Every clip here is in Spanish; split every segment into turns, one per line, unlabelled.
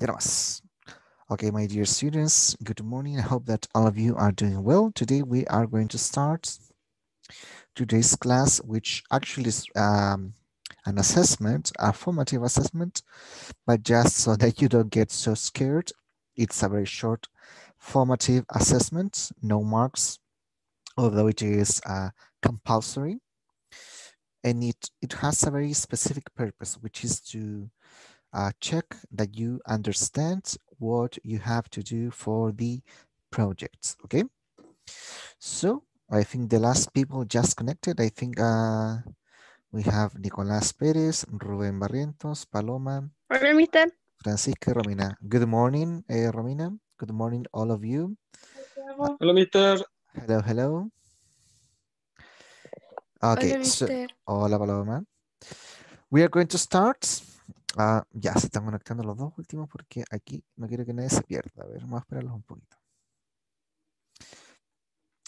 Gramas. Okay, my dear students, good morning. I hope that all of you are doing well. Today we are going to start today's class, which actually is um, an assessment, a formative assessment, but just so that you don't get so scared, it's a very short formative assessment, no marks, although it is uh, compulsory. And it, it has a very specific purpose, which is to uh, check that you understand what you have to do for the projects, okay? So I think the last people just connected, I think uh, we have Nicolas Perez, Ruben Barrientos, Paloma. Hola, mister. Romina. Good morning, eh, Romina. Good morning, all of you. Hello, mister. Hello, hello. Okay, hola, so, hola, Paloma. We are going to start Ah, ya se están conectando los dos últimos porque aquí no quiero que nadie se pierda. A ver, vamos a esperarlos un poquito.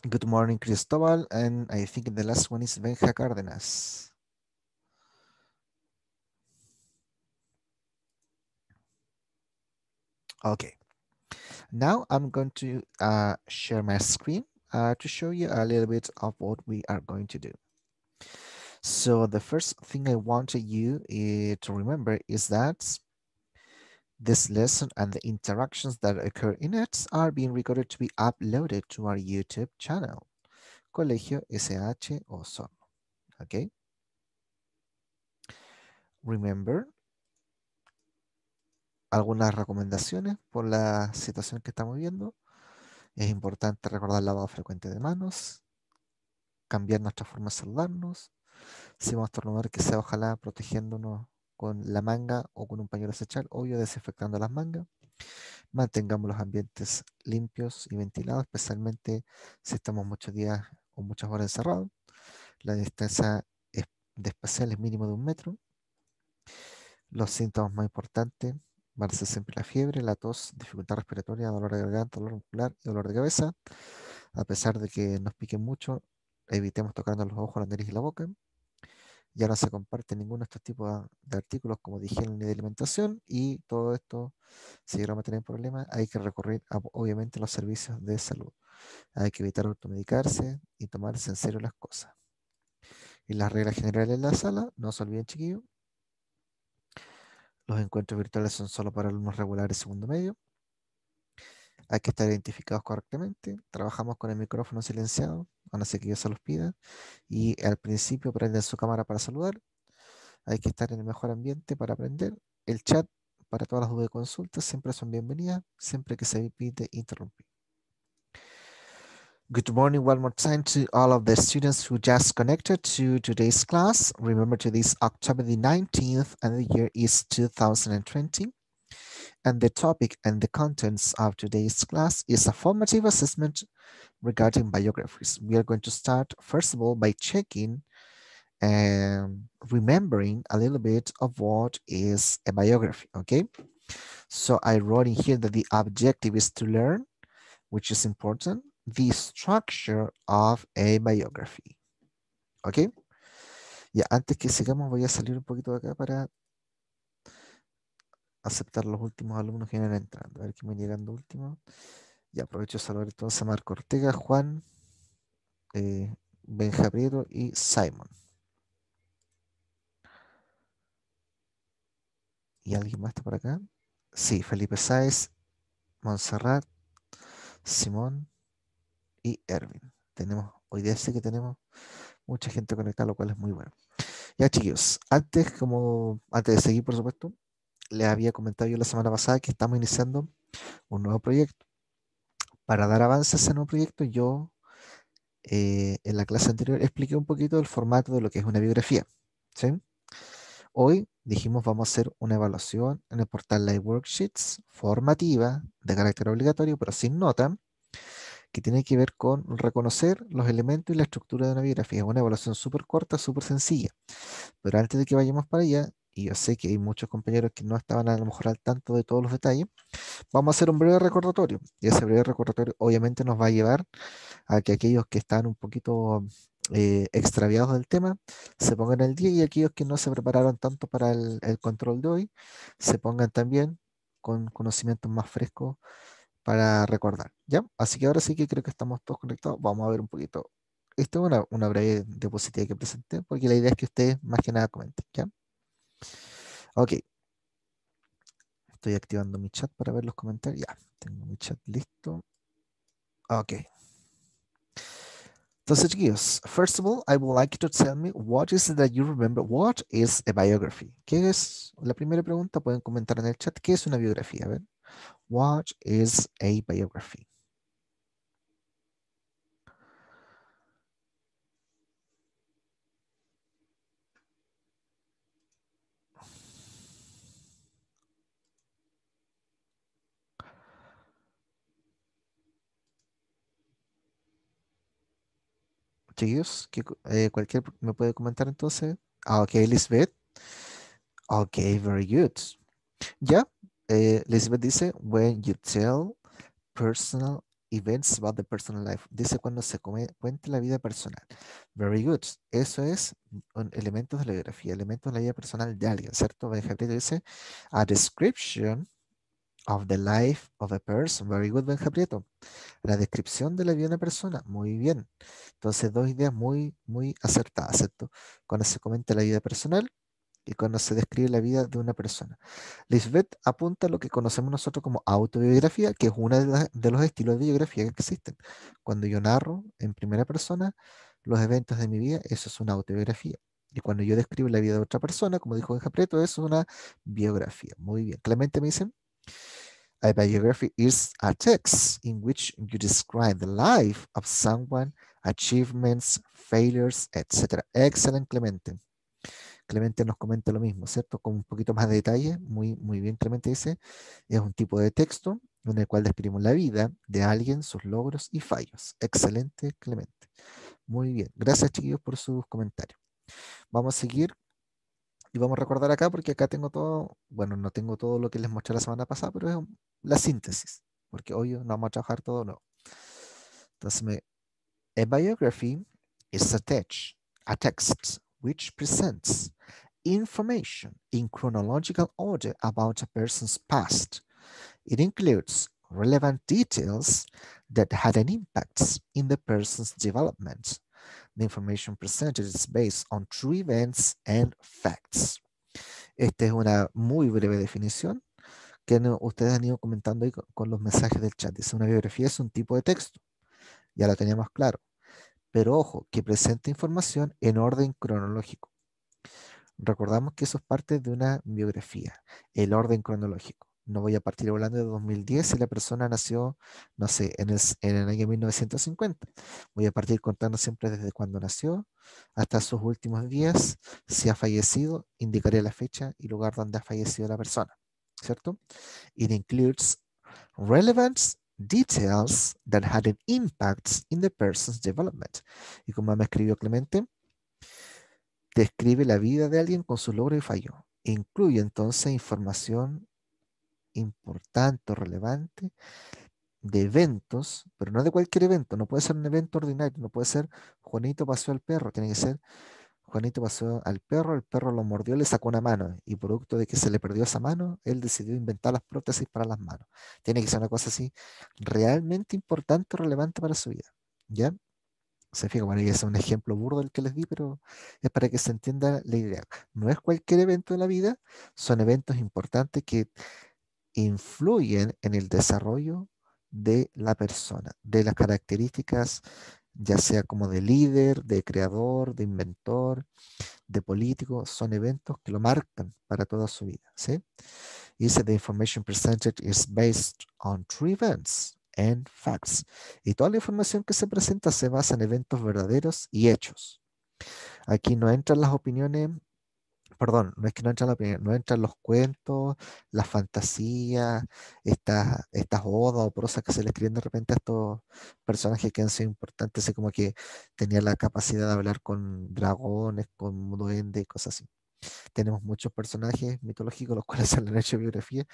Good morning, Cristóbal. And I think the last one is Benja Cárdenas. Ok, Now I'm going to uh, share my screen uh, to show you a little bit of what we are going to do. So the first thing I want you eh, to remember is that this lesson and the interactions that occur in it are being recorded to be uploaded to our YouTube channel, Colegio SH Oson. Okay. Remember, algunas recomendaciones por la situación que estamos viendo. Es importante recordar el lavado frecuente de manos, cambiar nuestra forma de saludarnos, si vamos a estornudar que sea ojalá protegiéndonos con la manga o con un pañuelo sechal, obvio desinfectando las mangas. Mantengamos los ambientes limpios y ventilados, especialmente si estamos muchos días o muchas horas encerrados. La distancia de espacial es mínimo de un metro. Los síntomas más importantes van a ser siempre la fiebre, la tos, dificultad respiratoria, dolor de garganta, dolor muscular y dolor de cabeza. A pesar de que nos piquen mucho, evitemos tocando los ojos, la nariz y la boca ya no se comparte ninguno de estos tipos de artículos, como dije, ni de alimentación, y todo esto, si vamos a tener problemas, hay que recurrir obviamente a los servicios de salud. Hay que evitar automedicarse y tomarse en serio las cosas. Y las reglas generales de la sala, no se olviden, chiquillos. Los encuentros virtuales son solo para alumnos regulares segundo medio. Hay que estar identificados correctamente. Trabajamos con el micrófono silenciado, a no ser que yo se los pida. Y al principio prenden su cámara para saludar. Hay que estar en el mejor ambiente para aprender. El chat para todas las dudas y consultas siempre son bienvenidas, siempre que se pide interrumpir. Good morning one more time to all of the students who just connected to today's class. Remember today is October the 19th and the year is 2020. and the topic and the contents of today's class is a formative assessment regarding biographies. We are going to start, first of all, by checking and remembering a little bit of what is a biography, okay? So I wrote in here that the objective is to learn, which is important, the structure of a biography, okay? Ya, antes que sigamos voy a salir un poquito de acá para aceptar los últimos alumnos que vienen entrando. A ver quién me llegando último. Y aprovecho de saludar entonces a Marco Ortega, Juan, eh, y Simon. ¿Y alguien más está por acá? Sí, Felipe Sáez, Montserrat, Simón y Erwin. Tenemos, hoy día sé que tenemos mucha gente conectada, lo cual es muy bueno. Ya, chicos, antes, como, antes de seguir, por supuesto, les había comentado yo la semana pasada que estamos iniciando un nuevo proyecto. Para dar avances ese un proyecto, yo eh, en la clase anterior expliqué un poquito el formato de lo que es una biografía. Hoy dijimos vamos a hacer una evaluación en el portal Live Worksheets formativa de carácter obligatorio, pero sin nota, que tiene que ver con reconocer los elementos y la estructura de una biografía. Es una evaluación súper corta, súper sencilla. Pero antes de que vayamos para allá, y yo sé que hay muchos compañeros que no estaban a lo mejor al tanto de todos los detalles, vamos a hacer un breve recordatorio. Y ese breve recordatorio obviamente nos va a llevar a que aquellos que están un poquito eh, extraviados del tema se pongan al día y aquellos que no se prepararon tanto para el, control de hoy se pongan también con conocimientos más frescos para recordar. ¿ya? Así que ahora sí que creo que estamos todos conectados. Vamos a ver un poquito. Esto es una, una breve diapositiva que presenté porque la idea es que ustedes más que nada comenten. ¿ya? Ok. Estoy activando mi chat para ver los comentarios. Ya, tengo mi chat listo. Ok. Entonces, chicos, first of all, I would like you to tell me what is that you remember, what is a biography? ¿Qué es? La primera pregunta pueden comentar en el chat, ¿qué es una biografía? A ver, what is a biography? Chicos, eh, cualquier me puede comentar entonces. Ah, ok, Elizabeth. Ok, very good. Ya, Elizabeth eh, dice, when you tell personal events about the personal life. Dice cuando se cuenta la vida personal. Very good. Eso es un elemento de la biografía, elemento de la vida personal de alguien, ¿cierto? dice, a description of the life of a person. Very good, Benja La descripción de la vida de una persona. Muy bien. Entonces, dos ideas muy, muy acertadas, Cuando se comenta la vida personal y cuando se describe la vida de una persona. Lisbeth apunta a lo que conocemos nosotros como autobiografía, que es uno de, los estilos de biografía que existen. Cuando yo narro en primera persona los eventos de mi vida, eso es una autobiografía. Y cuando yo describo la vida de otra persona, como dijo Benja Prieto, eso es una biografía. Muy bien. Clemente me dicen, a biography is a text in which you describe the life of someone, achievements, failures, etc. Excelente, Clemente. Clemente nos comenta lo mismo, ¿cierto? Con un poquito más de detalle, muy, muy bien Clemente dice, es un tipo de texto en el cual describimos la vida de alguien, sus logros y fallos. Excelente, Clemente. Muy bien, gracias chiquillos por sus comentarios. Vamos a seguir Y vamos a recordar acá porque acá tengo todo, bueno, no tengo todo lo que les mostré la semana pasada, pero es la síntesis, porque hoy no vamos a trabajar todo nuevo. Entonces, me, a biography is a text, a text which presents information in chronological order about a person's past. It includes relevant details that had an impact in the person's development The information presented is based on true events and facts. Esta es una muy breve definición que ustedes han ido comentando con, los mensajes del chat. Dice, una biografía es un tipo de texto. Ya lo teníamos claro. Pero ojo, que presenta información en orden cronológico. Recordamos que eso es parte de una biografía, el orden cronológico no voy a partir hablando de 2010 si la persona nació, no sé, en el, año 1950. Voy a partir contando siempre desde cuando nació hasta sus últimos días. Si ha fallecido, indicaré la fecha y lugar donde ha fallecido la persona, ¿cierto? It includes relevant details that had an impact in the person's development. Y como me escribió Clemente, describe la vida de alguien con su logro y fallo. Incluye entonces información importante relevante de eventos, pero no de cualquier evento, no puede ser un evento ordinario, no puede ser Juanito pasó al perro, tiene que ser Juanito pasó al perro, el perro lo mordió, le sacó una mano y producto de que se le perdió esa mano, él decidió inventar las prótesis para las manos. Tiene que ser una cosa así realmente importante relevante para su vida, ¿ya? Se fija, bueno, ese es un ejemplo burdo el que les di, pero es para que se entienda la idea. No es cualquier evento de la vida, son eventos importantes que influyen en el desarrollo de la persona, de las características, ya sea como de líder, de creador, de inventor, de político, son eventos que lo marcan para toda su vida. ¿sí? Y dice, information presented is based on events and facts. Y toda la información que se presenta se basa en eventos verdaderos y hechos. Aquí no entran las opiniones perdón, no es que no entran, no entran los cuentos, las fantasías, estas estas odas o prosas que se le escriben de repente a estos personajes que han sido importantes, así como que tenía la capacidad de hablar con dragones, con duendes y cosas así. Tenemos muchos personajes mitológicos los cuales se han hecho biografía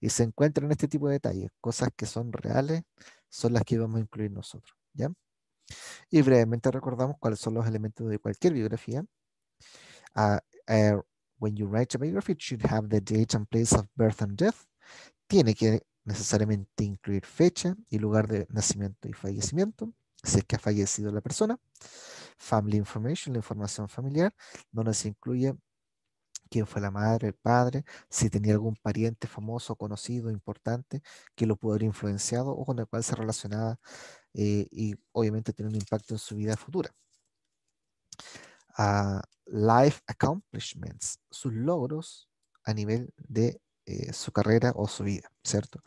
y se encuentran este tipo de detalles, cosas que son reales, son las que vamos a incluir nosotros, ¿ya? Y brevemente recordamos cuáles son los elementos de cualquier biografía. Ah, eh, when you write a biography, it should have the date and place of birth and death. Tiene que necesariamente incluir fecha y lugar de nacimiento y fallecimiento, si es que ha fallecido la persona. Family information, la información familiar, donde se incluye quién fue la madre, el padre, si tenía algún pariente famoso, conocido, importante, que lo pudo haber influenciado o con el cual se relacionaba eh, y obviamente tiene un impacto en su vida futura a life accomplishments, sus logros a nivel de eh, su carrera o su vida, ¿cierto?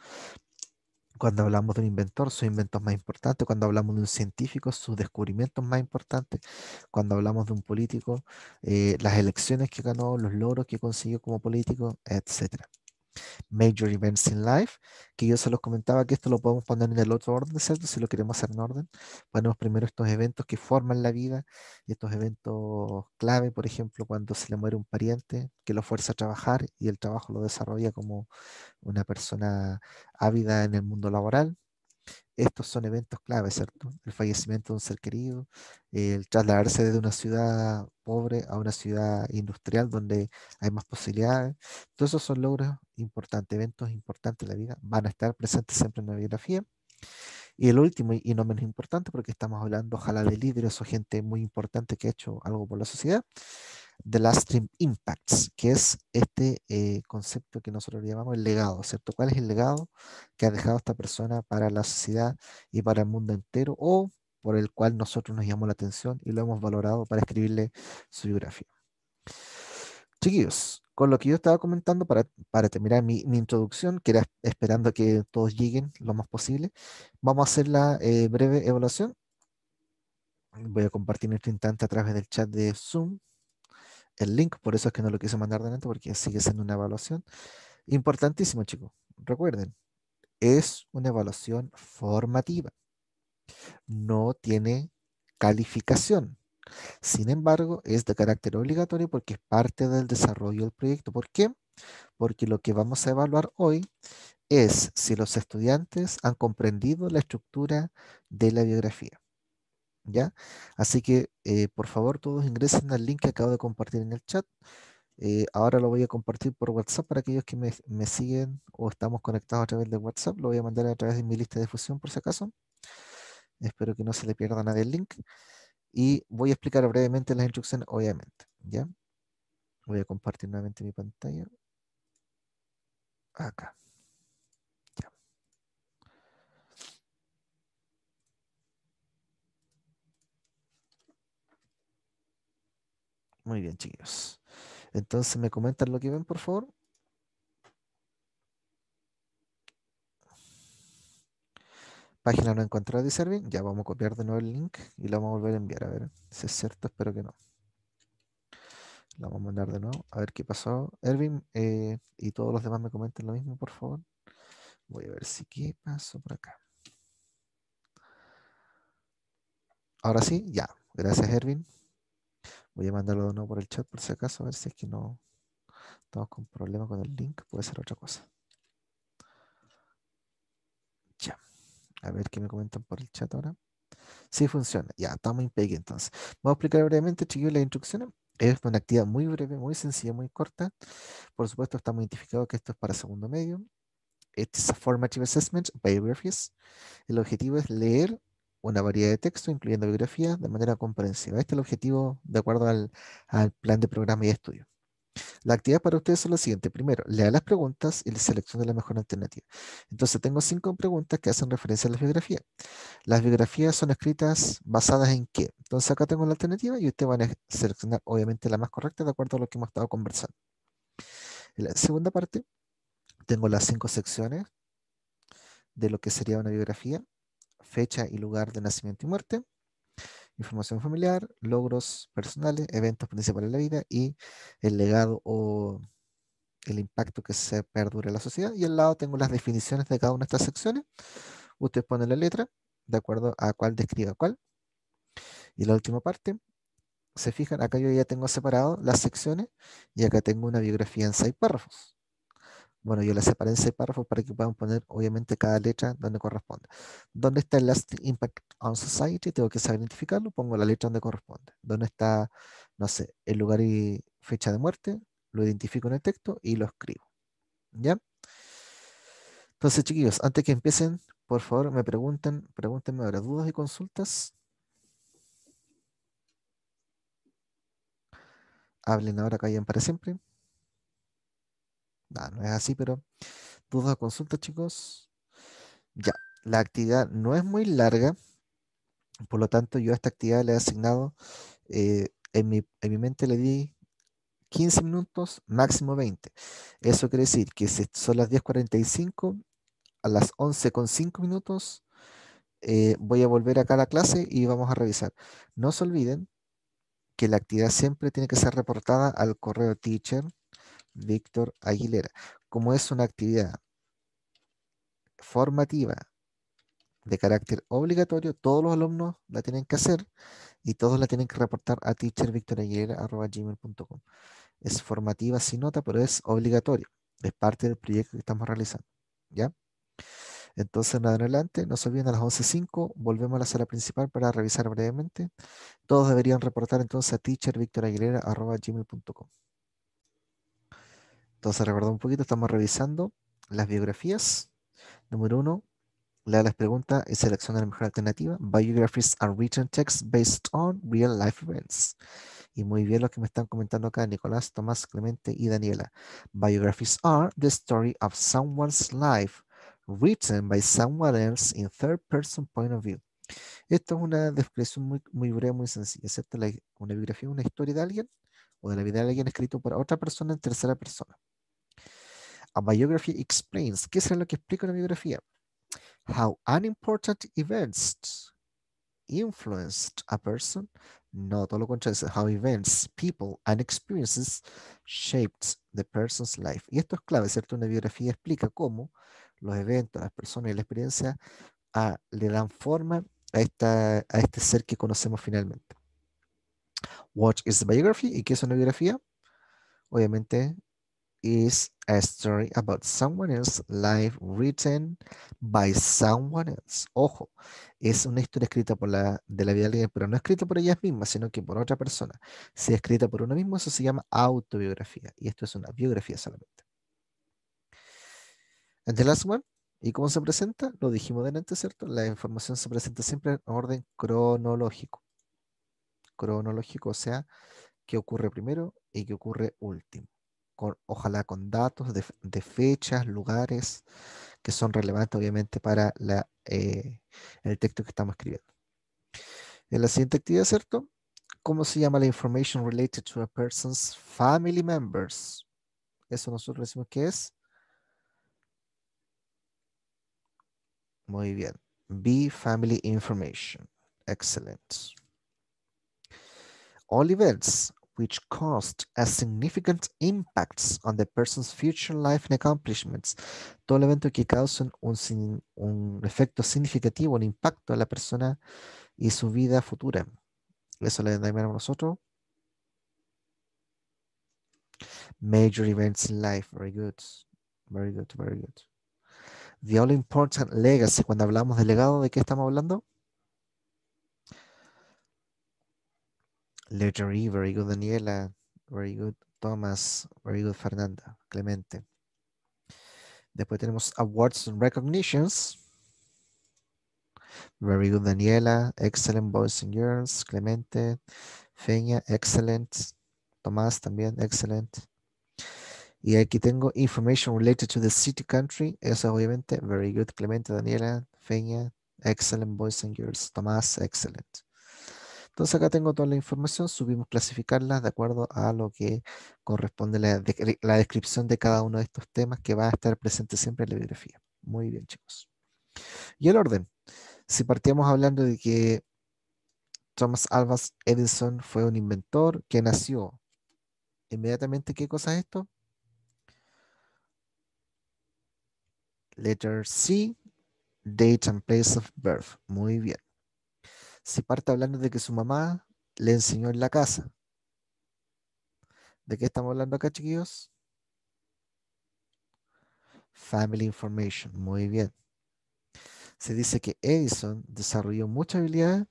Cuando hablamos de un inventor, sus inventos más importantes. Cuando hablamos de un científico, sus descubrimientos más importantes. Cuando hablamos de un político, eh, las elecciones que ganó, los logros que consiguió como político, etcétera. Major Events in Life, que yo se los comentaba que esto lo podemos poner en el otro orden, ¿cierto? Si lo queremos hacer en orden, ponemos primero estos eventos que forman la vida, estos eventos clave, por ejemplo, cuando se le muere un pariente, que lo fuerza a trabajar y el trabajo lo desarrolla como una persona ávida en el mundo laboral estos son eventos clave, ¿cierto? El fallecimiento de un ser querido, el trasladarse de una ciudad pobre a una ciudad industrial donde hay más posibilidades. Todos esos son logros importantes, eventos importantes de la vida, van a estar presentes siempre en la biografía. Y el último, y no menos importante, porque estamos hablando, ojalá, de líderes o gente muy importante que ha hecho algo por la sociedad, The Last Impacts, que es este eh, concepto que nosotros llamamos el legado, ¿cierto? ¿Cuál es el legado que ha dejado esta persona para la sociedad y para el mundo entero o por el cual nosotros nos llamó la atención y lo hemos valorado para escribirle su biografía? Chiquillos, con lo que yo estaba comentando para, para terminar mi, introducción, que era esperando que todos lleguen lo más posible, vamos a hacer la eh, breve evaluación. Voy a compartir este instante a través del chat de Zoom el link, por eso es que no lo quise mandar delante, porque sigue siendo una evaluación. Importantísimo, chicos. Recuerden, es una evaluación formativa. No tiene calificación. Sin embargo, es de carácter obligatorio porque es parte del desarrollo del proyecto. ¿Por qué? Porque lo que vamos a evaluar hoy es si los estudiantes han comprendido la estructura de la biografía. ¿ya? Así que, eh, por favor, todos ingresen al link que acabo de compartir en el chat. Eh, ahora lo voy a compartir por WhatsApp para aquellos que me, siguen o estamos conectados a través de WhatsApp. Lo voy a mandar a través de mi lista de difusión, por si acaso. Espero que no se le pierda nadie el link. Y voy a explicar brevemente las instrucciones, obviamente, ¿ya? Voy a compartir nuevamente mi pantalla. Acá. Muy bien, chicos. Entonces, ¿me comentan lo que ven, por favor? Página no encontrada de Erwin Ya vamos a copiar de nuevo el link y lo vamos a volver a enviar. A ver si es cierto, espero que no. Lo vamos a mandar de nuevo. A ver qué pasó. Ervin eh, y todos los demás me comenten lo mismo, por favor. Voy a ver si qué pasó por acá. Ahora sí, ya. Gracias, Ervin. Voy a mandarlo de nuevo por el chat por si acaso, a ver si es que no estamos con problemas con el link, puede ser otra cosa. Ya, a ver qué me comentan por el chat ahora. Sí funciona, ya, estamos pie entonces. Vamos a explicar brevemente, chicos las instrucciones. Es una actividad muy breve, muy sencilla, muy corta. Por supuesto, estamos identificados que esto es para segundo medio. Este es a formative assessment Biographies El objetivo es leer una variedad de texto incluyendo biografías, de manera comprensiva. Este es el objetivo de acuerdo al, plan de programa y estudio. La actividad para ustedes es la siguiente. Primero, lea las preguntas y seleccione la mejor alternativa. Entonces, tengo cinco preguntas que hacen referencia a la biografía. Las biografías son escritas basadas en qué. Entonces, acá tengo la alternativa y ustedes van a seleccionar, obviamente, la más correcta de acuerdo a lo que hemos estado conversando. En la segunda parte, tengo las cinco secciones de lo que sería una biografía fecha y lugar de nacimiento y muerte, información familiar, logros personales, eventos principales de la vida y el legado o el impacto que se perdure en la sociedad. Y al lado tengo las definiciones de cada una de estas secciones. Ustedes pone la letra de acuerdo a cuál describa cuál. Y la última parte, se fijan, acá yo ya tengo separado las secciones y acá tengo una biografía en seis párrafos. Bueno, yo la separé en seis párrafos para que puedan poner, obviamente, cada letra donde corresponde. ¿Dónde está el Last Impact on Society? Tengo que saber identificarlo, pongo la letra donde corresponde. ¿Dónde está, no sé, el lugar y fecha de muerte? Lo identifico en el texto y lo escribo. ¿Ya? Entonces, chiquillos, antes que empiecen, por favor, me pregunten, pregúntenme ahora, ¿dudas y consultas? Hablen ahora, callen para siempre. No, no es así, pero dudas o consultas, chicos. Ya, la actividad no es muy larga, por lo tanto yo a esta actividad le he asignado, eh, en, mi, mente le di 15 minutos, máximo 20. Eso quiere decir que si son las 10.45, a las 11.5 minutos eh, voy a volver acá a la clase y vamos a revisar. No se olviden que la actividad siempre tiene que ser reportada al correo teacher Víctor Aguilera. Como es una actividad formativa de carácter obligatorio, todos los alumnos la tienen que hacer y todos la tienen que reportar a teachervictoraguilera.com. Es formativa sin nota, pero es obligatorio. Es parte del proyecto que estamos realizando. ¿Ya? Entonces, nada en adelante, no se olviden a las 11.05, volvemos a la sala principal para revisar brevemente. Todos deberían reportar entonces a teachervictoraguilera.com. Entonces, recordar un poquito, estamos revisando las biografías. Número uno, lea las preguntas y selecciona la mejor alternativa. Biographies are written text based on real life events. Y muy bien lo que me están comentando acá Nicolás, Tomás, Clemente y Daniela. Biographies are the story of someone's life written by someone else in third person point of view. Esto es una descripción muy, breve, muy sencilla, ¿cierto? una biografía, una historia de alguien o de la vida de alguien escrito por otra persona en tercera persona. A biography explains, ¿qué es lo que explica una biografía? How unimportant events influenced a person. No, todo lo contrario, how events, people and experiences shaped the person's life. Y esto es clave, ¿cierto? Una biografía explica cómo los eventos, las personas y la experiencia ah, le dan forma a, esta, a este ser que conocemos finalmente. What is the biography? ¿Y qué es una biografía? Obviamente a story about someone else's life written by someone Ojo, es una historia escrita la, de la vida de alguien, pero no escrita por ellas mismas, sino que por otra persona. Si es escrita por uno mismo, eso se llama autobiografía. Y esto es una biografía solamente. And the last one. ¿Y cómo se presenta? Lo dijimos delante, ¿cierto? La información se presenta siempre en orden cronológico. Cronológico, o sea, qué ocurre primero y qué ocurre último ojalá con datos de, fechas, lugares que son relevantes obviamente para eh, el texto que estamos escribiendo. En eh, la siguiente actividad, ¿cierto? ¿Cómo se llama la information related to a person's family members? Eso nosotros decimos que es. Muy bien. B, family information. Excellent. All which caused a significant impact on the person's future life and accomplishments. Todo el evento que causa un, un efecto significativo, un impacto a la persona y su vida futura. Eso le a nosotros. Major events in life. Very good. Very good, very good. The all important legacy. Cuando hablamos de legado, ¿de qué estamos hablando? Legendary, e, very good Daniela, very good Thomas, very good Fernanda, Clemente. Después tenemos awards and recognitions. Very good Daniela, excellent boys and girls, Clemente, Feña, excellent, Tomás también, excellent. Y aquí tengo information related to the city country, eso obviamente, very good, Clemente, Daniela, Feña, excellent boys and girls, Tomás, excellent. Entonces acá tengo toda la información, subimos clasificarla de acuerdo a lo que corresponde la, descripción de cada uno de estos temas que va a estar presente siempre en la bibliografía. Muy bien, chicos. Y el orden. Si partíamos hablando de que Thomas Alva Edison fue un inventor que nació inmediatamente, ¿qué cosa es esto? Letter C, date and place of birth. Muy bien se parte hablando de que su mamá le enseñó en la casa. ¿De qué estamos hablando acá, chiquillos? Family Information. Muy bien. Se dice que Edison desarrolló mucha habilidad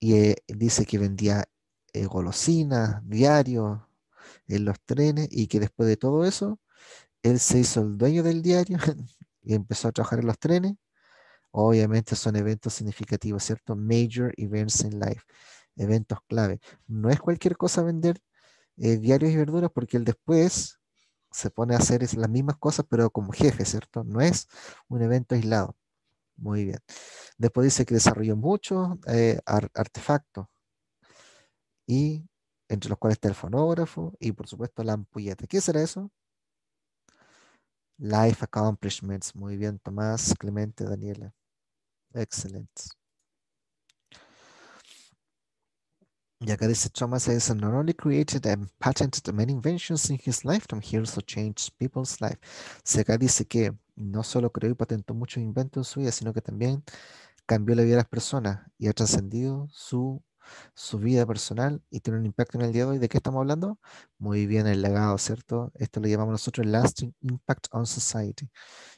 y eh, dice que vendía eh, golosinas, diarios en los trenes y que después de todo eso, él se hizo el dueño del diario y empezó a trabajar en los trenes Obviamente son eventos significativos, ¿cierto? Major events in life, eventos clave. No es cualquier cosa vender eh, diarios y verduras porque el después se pone a hacer las mismas cosas, pero como jefe, ¿cierto? No es un evento aislado. Muy bien. Después dice que desarrolló muchos eh, artefactos y entre los cuales está el fonógrafo y por supuesto la ampulleta. ¿Qué será eso? Life accomplishments. Muy bien, Tomás, Clemente, Daniela. Excelente. Y acá dice Thomas Edison que no solo creó y patentó muchos inventos en su vida, sino que también cambió la vida de las personas y ha trascendido su, su vida personal y tiene un impacto en el día de hoy. ¿De qué estamos hablando? Muy bien, el legado, ¿cierto? Esto lo llamamos nosotros lasting impact on society.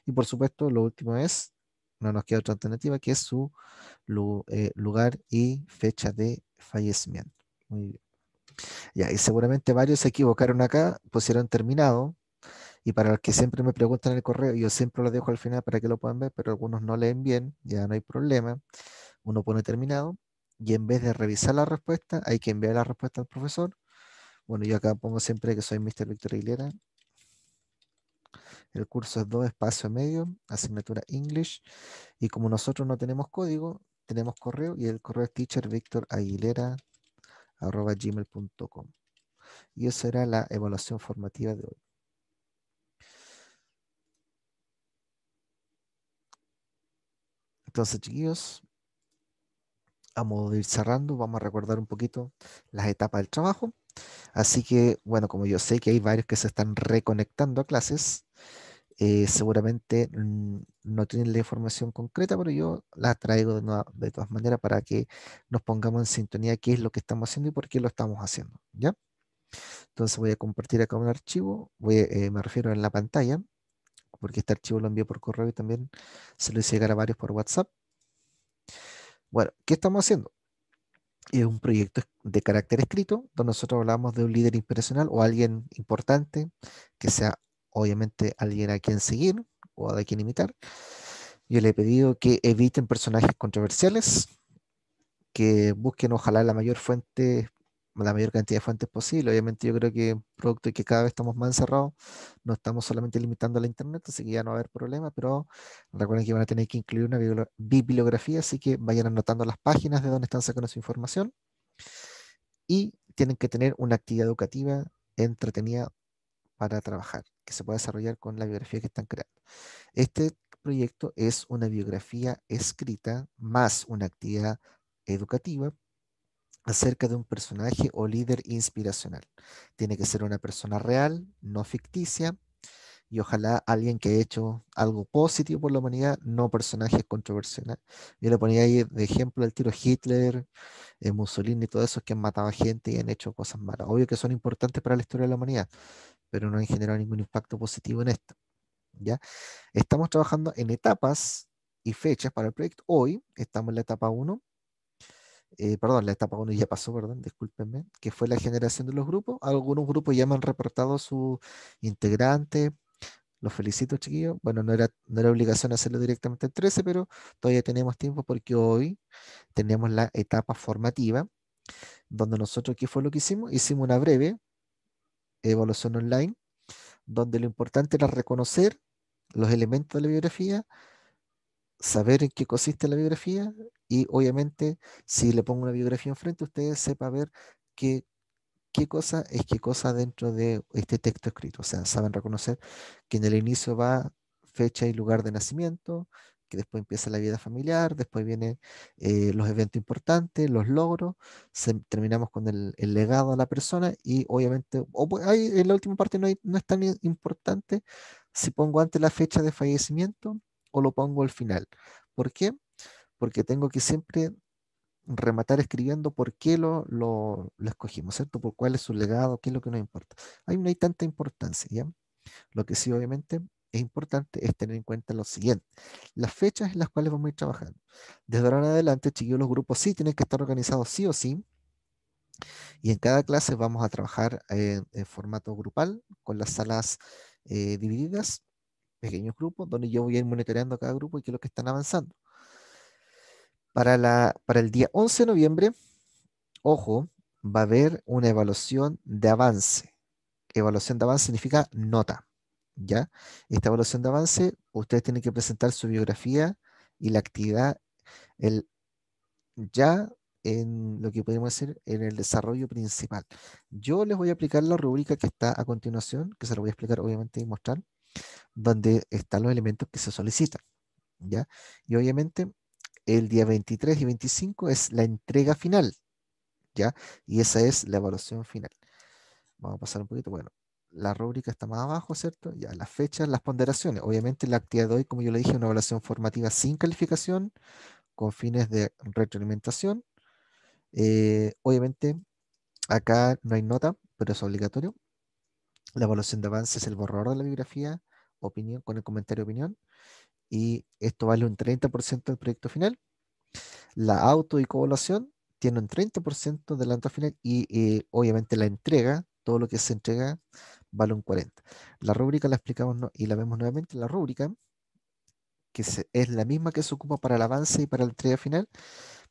Y por supuesto, lo último es no nos queda otra alternativa que es su eh, lugar y fecha de fallecimiento. Muy bien. y seguramente varios se equivocaron acá, pusieron terminado. Y para los que siempre me preguntan en el correo, yo siempre lo dejo al final para que lo puedan ver, pero algunos no leen bien, ya no hay problema. Uno pone terminado y en vez de revisar la respuesta, hay que enviar la respuesta al profesor. Bueno, yo acá pongo siempre que soy Mr. Víctor Aguilera el curso es 2 espacio medio, asignatura English. Y como nosotros no tenemos código, tenemos correo y el correo es teachervictoraguilera.gmail.com. Y esa será la evaluación formativa de hoy. Entonces, chiquillos, a modo de ir cerrando, vamos a recordar un poquito las etapas del trabajo. Así que, bueno, como yo sé que hay varios que se están reconectando a clases, eh, seguramente mm, no tienen la información concreta, pero yo la traigo de, todas maneras para que nos pongamos en sintonía qué es lo que estamos haciendo y por qué lo estamos haciendo, ¿ya? Entonces voy a compartir acá un archivo, eh, me refiero en la pantalla, porque este archivo lo envío por correo y también se lo hice llegar a varios por WhatsApp. Bueno, ¿qué estamos haciendo? es un proyecto de carácter escrito, donde nosotros hablamos de un líder inspiracional o alguien importante, que sea obviamente alguien a quien seguir o a quien imitar. Yo le he pedido que eviten personajes controversiales, que busquen ojalá la mayor fuente la mayor cantidad de fuentes posible. Obviamente yo creo que producto de que cada vez estamos más encerrados, no estamos solamente limitando la internet, así que ya no va a haber problema, pero recuerden que van a tener que incluir una bibliografía, así que vayan anotando las páginas de donde están sacando su información y tienen que tener una actividad educativa entretenida para trabajar, que se pueda desarrollar con la biografía que están creando. Este proyecto es una biografía escrita más una actividad educativa acerca de un personaje o líder inspiracional. Tiene que ser una persona real, no ficticia, y ojalá alguien que ha hecho algo positivo por la humanidad, no personajes controversial Yo le ponía ahí de ejemplo el tiro Hitler, eh, Mussolini Mussolini, todos esos que han matado a gente y han hecho cosas malas. Obvio que son importantes para la historia de la humanidad, pero no han generado ningún impacto positivo en esto. ¿ya? Estamos trabajando en etapas y fechas para el proyecto. Hoy estamos en la etapa 1, eh, perdón, la etapa 1 ya pasó, perdón, discúlpenme, que fue la generación de los grupos. Algunos grupos ya me han reportado su integrante. Los felicito, chiquillos. Bueno, no era, no era obligación hacerlo directamente el 13, pero todavía tenemos tiempo porque hoy tenemos la etapa formativa, donde nosotros, ¿qué fue lo que hicimos? Hicimos una breve evaluación online, donde lo importante era reconocer los elementos de la biografía, saber en qué consiste la biografía y obviamente si le pongo una biografía enfrente, ustedes sepa ver qué, qué cosa es qué cosa dentro de este texto escrito. O sea, saben reconocer que en el inicio va fecha y lugar de nacimiento, que después empieza la vida familiar, después vienen eh, los eventos importantes, los logros, terminamos con el, legado a la persona y obviamente, o, pues, en la última parte no, no es tan importante si pongo antes la fecha de fallecimiento o lo pongo al final. ¿Por qué? Porque tengo que siempre rematar escribiendo por qué lo, escogimos, ¿cierto? Por cuál es su legado, qué es lo que nos importa. Ahí no hay tanta importancia, ¿ya? Lo que sí, obviamente, es importante es tener en cuenta lo siguiente, las fechas en las cuales vamos a ir trabajando. Desde ahora en adelante, chiquillos, los grupos sí tienen que estar organizados sí o sí, y en cada clase vamos a trabajar eh, en, formato grupal, con las salas eh, divididas, pequeños grupos, donde yo voy a ir monitoreando cada grupo y qué es lo que están avanzando. Para, la, para el día 11 de noviembre, ojo, va a haber una evaluación de avance. Evaluación de avance significa nota. ¿ya? Esta evaluación de avance, ustedes tienen que presentar su biografía y la actividad ya en lo que podemos decir en el desarrollo principal. Yo les voy a aplicar la rúbrica que está a continuación, que se la voy a explicar obviamente y mostrar donde están los elementos que se solicitan. ¿ya? Y obviamente el día 23 y 25 es la entrega final, ¿ya? Y esa es la evaluación final. Vamos a pasar un poquito, bueno, la rúbrica está más abajo, ¿cierto? Ya, las fechas, las ponderaciones. Obviamente la actividad de hoy, como yo le dije, es una evaluación formativa sin calificación, con fines de retroalimentación. Eh, obviamente, acá no hay nota, pero es obligatorio. La evaluación de avance es el borrador de la biografía, opinión, con el comentario opinión. Y esto vale un 30% del proyecto final. La auto y covaluación tiene un 30% del anto final y eh, obviamente la entrega, todo lo que se entrega, vale un 40%. La rúbrica la explicamos y la vemos nuevamente. La rúbrica, que es la misma que se ocupa para el avance y para la entrega final,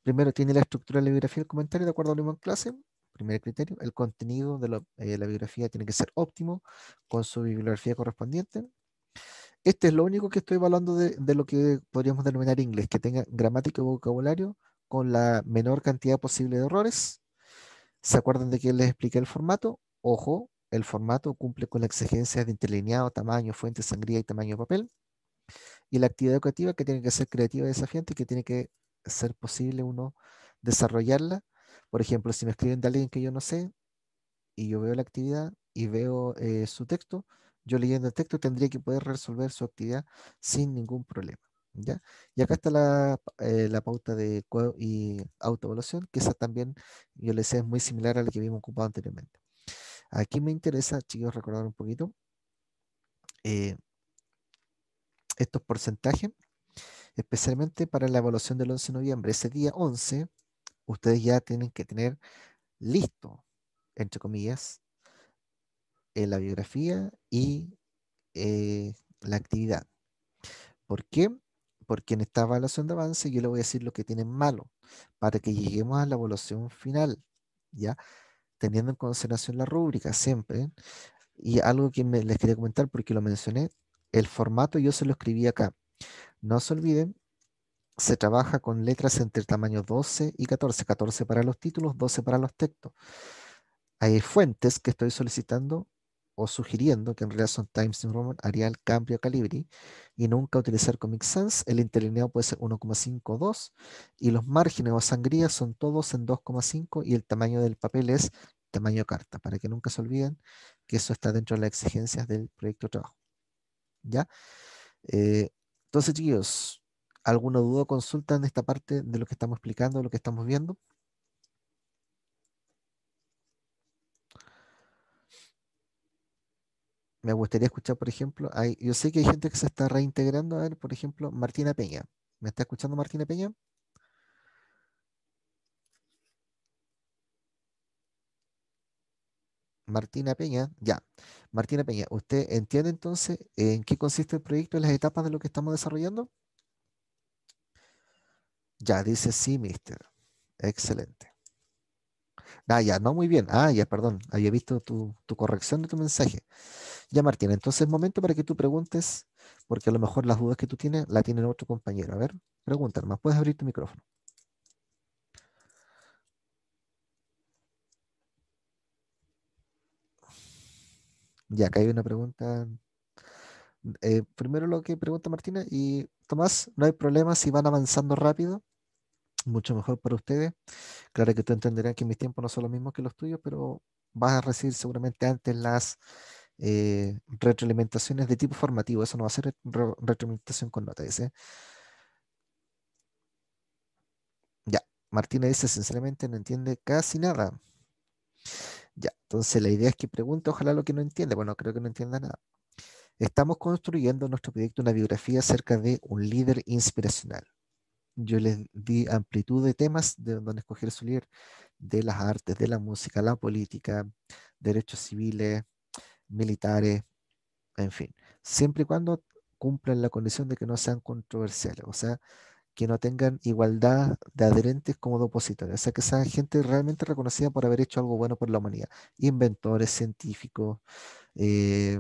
primero tiene la estructura de la biografía y el comentario de acuerdo a lo mismo en clase. Primer criterio, el contenido de la, eh, bibliografía tiene que ser óptimo con su bibliografía correspondiente. Este es lo único que estoy evaluando de, lo que podríamos denominar inglés, que tenga gramática y vocabulario con la menor cantidad posible de errores. ¿Se acuerdan de que les expliqué el formato? Ojo, el formato cumple con la exigencia de interlineado, tamaño, fuente, sangría y tamaño de papel. Y la actividad educativa que tiene que ser creativa y desafiante y que tiene que ser posible uno desarrollarla por ejemplo, si me escriben de alguien que yo no sé y yo veo la actividad y veo eh, su texto, yo leyendo el texto tendría que poder resolver su actividad sin ningún problema. ¿ya? Y acá está la, eh, pauta de y autoevaluación, que esa también, yo les decía, es muy similar a la que vimos ocupado anteriormente. Aquí me interesa, chicos, recordar un poquito eh, estos porcentajes, especialmente para la evaluación del 11 de noviembre. Ese día 11 ustedes ya tienen que tener listo, entre comillas, eh, la biografía y eh, la actividad. ¿Por qué? Porque en esta evaluación de avance yo le voy a decir lo que tienen malo para que lleguemos a la evaluación final, ¿ya? Teniendo en consideración la rúbrica siempre. Y algo que les quería comentar porque lo mencioné, el formato yo se lo escribí acá. No se olviden se trabaja con letras entre tamaño 12 y 14. 14 para los títulos, 12 para los textos. Hay fuentes que estoy solicitando o sugiriendo, que en realidad son Times New Roman, haría el cambio a Calibri y nunca utilizar Comic Sans. El interlineado puede ser 1,52 y los márgenes o sangrías son todos en 2,5 y el tamaño del papel es tamaño carta, para que nunca se olviden que eso está dentro de las exigencias del proyecto de trabajo. ¿Ya? Eh, entonces, chicos, ¿Alguna duda o consulta en esta parte de lo que estamos explicando, lo que estamos viendo? Me gustaría escuchar, por ejemplo, yo sé que hay gente que se está reintegrando. A ver, por ejemplo, Martina Peña. ¿Me está escuchando Martina Peña? Martina Peña, ya. Martina Peña, ¿usted entiende entonces en qué consiste el proyecto en las etapas de lo que estamos desarrollando? Ya dice sí, mister. Excelente. Ah, ya, no, muy bien. Ah, ya, perdón. Había visto tu, corrección de tu mensaje. Ya, Martina, entonces momento para que tú preguntes, porque a lo mejor las dudas que tú tienes la tienen otro compañero. A ver, pregunta, más puedes abrir tu micrófono. Ya, acá hay una pregunta. Eh, primero lo que pregunta Martina y Tomás, no hay problema si van avanzando rápido mucho mejor para ustedes. Claro que tú entenderás que mis tiempos no son los mismos que los tuyos, pero vas a recibir seguramente antes las eh, retroalimentaciones de tipo formativo. Eso no va a ser retroalimentación con notas, dice. ¿eh? Ya, Martina dice, sinceramente no entiende casi nada. Ya, entonces la idea es que pregunte, ojalá lo que no entiende. Bueno, creo que no entienda nada. Estamos construyendo nuestro proyecto una biografía acerca de un líder inspiracional yo les di amplitud de temas de donde escoger su líder, de las artes, de la música, la política, derechos civiles, militares, en fin, siempre y cuando cumplan la condición de que no sean controversiales, o sea, que no tengan igualdad de adherentes como de opositores, o sea, que sean gente realmente reconocida por haber hecho algo bueno por la humanidad, inventores, científicos, eh,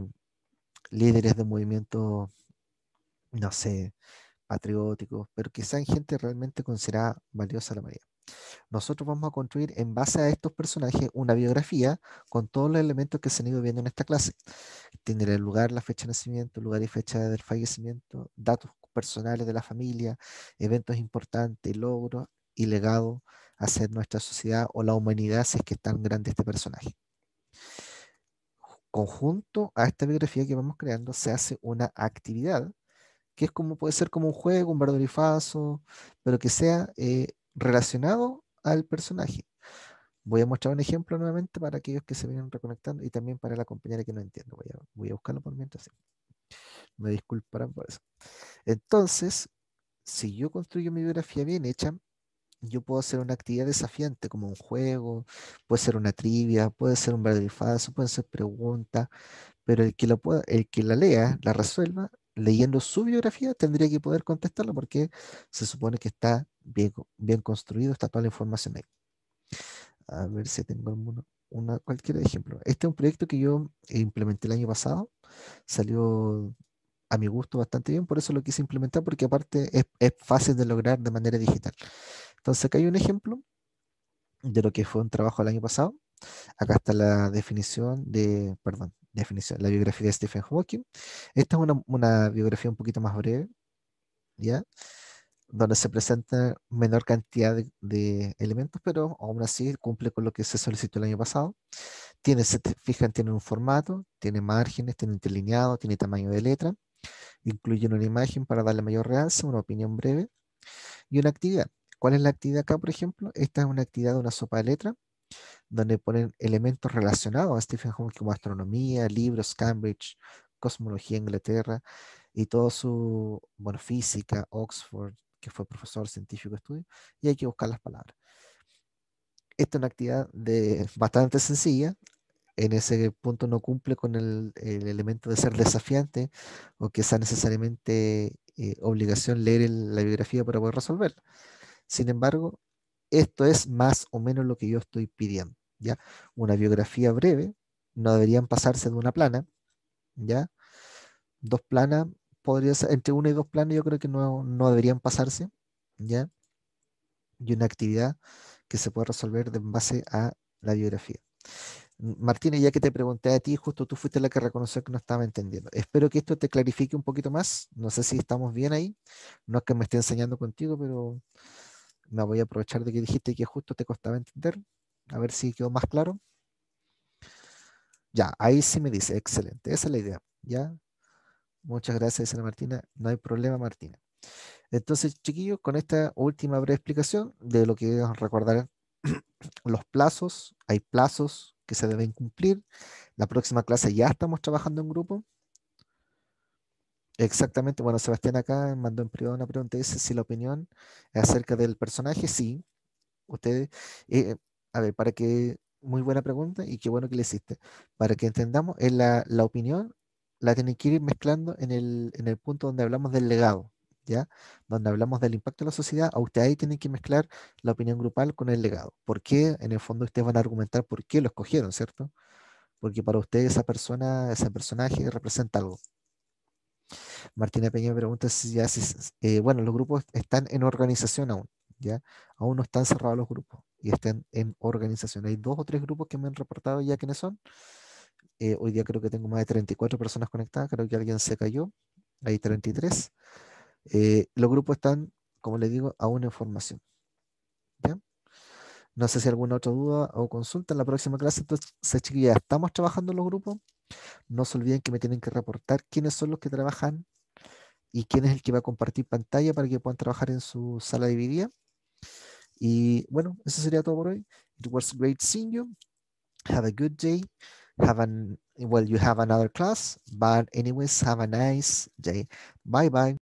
líderes de movimientos, no sé, patrióticos, pero que sean gente realmente considerada valiosa la María. Nosotros vamos a construir en base a estos personajes una biografía con todos los elementos que se han ido viendo en esta clase. el lugar, la fecha de nacimiento, lugar y fecha del fallecimiento, datos personales de la familia, eventos importantes, logros y legado ser nuestra sociedad o la humanidad si es que es tan grande este personaje. Conjunto a esta biografía que vamos creando se hace una actividad que es como puede ser como un juego, un verdurifazo, pero que sea eh, relacionado al personaje. Voy a mostrar un ejemplo nuevamente para aquellos que se vienen reconectando y también para la compañera que no entiendo. Voy a, buscarlo por mientras. Me disculparán por eso. Entonces, si yo construyo mi biografía bien hecha, yo puedo hacer una actividad desafiante como un juego, puede ser una trivia, puede ser un verdurifazo, puede ser pregunta pero el que, lo pueda, el que la lea, la resuelva, leyendo su biografía tendría que poder contestarlo porque se supone que está bien, construido, está toda la información ahí. A ver si tengo una, cualquier ejemplo. Este es un proyecto que yo implementé el año pasado, salió a mi gusto bastante bien, por eso lo quise implementar porque aparte es, es fácil de lograr de manera digital. Entonces acá hay un ejemplo de lo que fue un trabajo el año pasado. Acá está la definición de, perdón, definición, la biografía de Stephen Hawking. Esta es una, una biografía un poquito más breve, ¿ya? Donde se presenta menor cantidad de, elementos, pero aún así cumple con lo que se solicitó el año pasado. Tiene, se fijan, tiene un formato, tiene márgenes, tiene interlineado, tiene tamaño de letra, incluye una imagen para darle mayor realce, una opinión breve y una actividad. ¿Cuál es la actividad acá, por ejemplo? Esta es una actividad de una sopa de letra donde ponen elementos relacionados a Stephen Hawking como astronomía, libros, Cambridge, cosmología, Inglaterra, y todo su, física, Oxford, que fue profesor científico de estudio, y hay que buscar las palabras. Esta es una actividad de, bastante sencilla, en ese punto no cumple con el, elemento de ser desafiante o que sea necesariamente eh, obligación leer la biografía para poder resolverla. Sin embargo, esto es más o menos lo que yo estoy pidiendo. ¿ya? Una biografía breve, no deberían pasarse de una plana, ¿ya? Dos planas, podría ser, entre una y dos planas yo creo que no, no deberían pasarse, ¿ya? Y una actividad que se puede resolver en base a la biografía. Martín, ya que te pregunté a ti, justo tú fuiste la que reconoció que no estaba entendiendo. Espero que esto te clarifique un poquito más. No sé si estamos bien ahí. No es que me esté enseñando contigo, pero me voy a aprovechar de que dijiste que justo te costaba entender, a ver si quedó más claro. Ya, ahí sí me dice, excelente, esa es la idea, ¿ya? Muchas gracias, Sara Martina, no hay problema, Martina. Entonces, chiquillos, con esta última breve explicación de lo que recordar los plazos, hay plazos que se deben cumplir. La próxima clase ya estamos trabajando en grupo. Exactamente, bueno, Sebastián acá mandó en privado una pregunta, dice si la opinión es acerca del personaje, sí. Ustedes, eh, a ver, para que, muy buena pregunta y qué bueno que le hiciste, para que entendamos, es la, opinión la tienen que ir mezclando en el, en el punto donde hablamos del legado, ¿ya? Donde hablamos del impacto en la sociedad, a ustedes ahí tienen que mezclar la opinión grupal con el legado. Porque En el fondo ustedes van a argumentar por qué lo escogieron, ¿cierto? Porque para ustedes esa persona, ese personaje representa algo. Martina Peña pregunta si ya, eh, bueno, los grupos están en organización aún, ¿ya? Aún no están cerrados los grupos y están en organización. Hay dos o tres grupos que me han reportado ya quiénes son. Eh, hoy día creo que tengo más de 34 personas conectadas, creo que alguien se cayó, hay 33. Eh, los grupos están, como les digo, aún en formación. No sé si alguna otra duda o consulta en la próxima clase. Entonces, chiquillas, estamos trabajando en los grupos, no se olviden que me tienen que reportar quiénes son los que trabajan y quién es el que va a compartir pantalla para que puedan trabajar en su sala de dividida. Y bueno, eso sería todo por hoy. It was great seeing you. Have a good day. Have an, well, you have another class, but anyways, have a nice day. Bye bye.